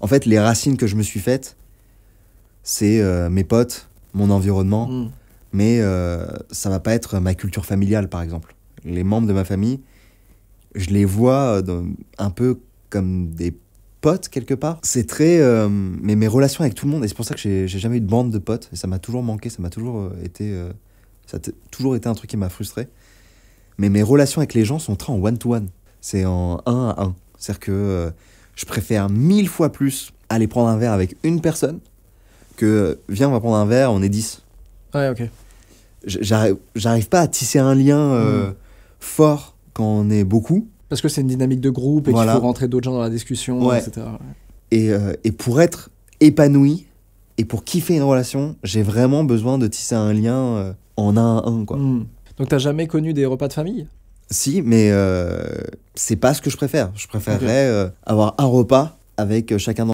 En fait, les racines que je me suis faites, c'est euh, mes potes, mon environnement, mm. mais euh, ça va pas être ma culture familiale, par exemple. Les membres de ma famille, je les vois euh, un peu comme des potes quelque part. C'est très. mais mes relations avec tout le monde, et c'est pour ça que j'ai jamais eu de bande de potes, et ça m'a toujours manqué, ça m'a toujours été. ça a toujours été un truc qui m'a frustré. Mais mes relations avec les gens sont très en one-to-one. C'est en un à un. C'est-à-dire que je préfère mille fois plus aller prendre un verre avec une personne que viens, on va prendre un verre, on est 10. Ouais, ok. J'arrive pas à tisser un lien euh, hmm. fort quand on est beaucoup. Parce que c'est une dynamique de groupe et qu'il faut rentrer d'autres gens dans la discussion, etc. Euh, et, pour être épanoui et pour kiffer une relation, j'ai vraiment besoin de tisser un lien euh, en un à un. Quoi. Hmm. Donc t'as jamais connu des repas de famille si, mais euh, c'est pas ce que je préfère. Je préférerais euh, avoir un repas avec euh, chacun